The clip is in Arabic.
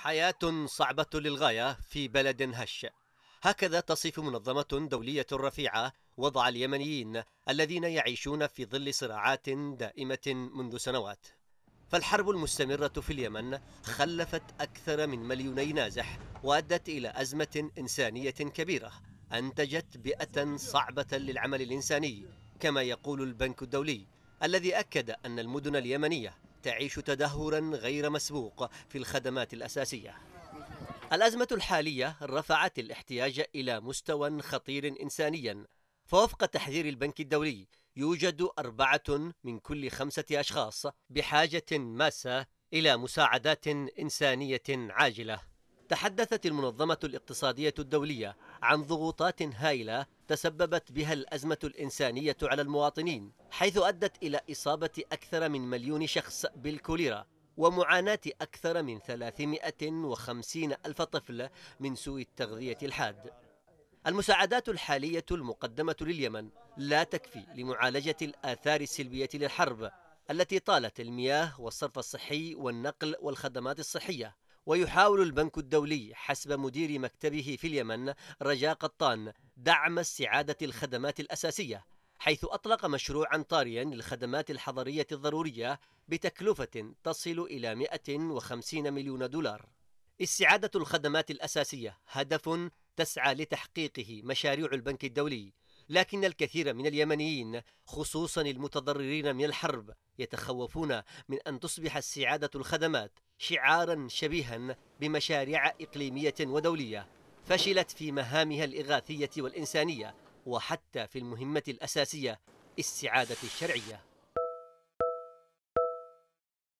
حياة صعبة للغاية في بلد هش هكذا تصف منظمة دولية رفيعة وضع اليمنيين الذين يعيشون في ظل صراعات دائمة منذ سنوات فالحرب المستمرة في اليمن خلفت أكثر من مليوني نازح وأدت إلى أزمة إنسانية كبيرة أنتجت بيئة صعبة للعمل الإنساني كما يقول البنك الدولي الذي أكد أن المدن اليمنية تعيش تدهورا غير مسبوق في الخدمات الأساسية الأزمة الحالية رفعت الاحتياج إلى مستوى خطير إنسانيا فوفق تحذير البنك الدولي يوجد أربعة من كل خمسة أشخاص بحاجة ماسة إلى مساعدات إنسانية عاجلة تحدثت المنظمة الاقتصادية الدولية عن ضغوطات هائلة تسببت بها الأزمة الإنسانية على المواطنين حيث أدت إلى إصابة أكثر من مليون شخص بالكوليرا ومعاناة أكثر من 350 ألف طفل من سوء التغذية الحاد المساعدات الحالية المقدمة لليمن لا تكفي لمعالجة الآثار السلبية للحرب التي طالت المياه والصرف الصحي والنقل والخدمات الصحية ويحاول البنك الدولي حسب مدير مكتبه في اليمن رجاء قطان دعم استعادة الخدمات الأساسية حيث أطلق مشروعا طاريا للخدمات الحضرية الضرورية بتكلفة تصل إلى 150 مليون دولار استعادة الخدمات الأساسية هدف تسعى لتحقيقه مشاريع البنك الدولي لكن الكثير من اليمنيين خصوصا المتضررين من الحرب يتخوفون من أن تصبح السعادة الخدمات شعارا شبيها بمشاريع إقليمية ودولية فشلت في مهامها الإغاثية والإنسانية وحتى في المهمة الأساسية السعادة الشرعية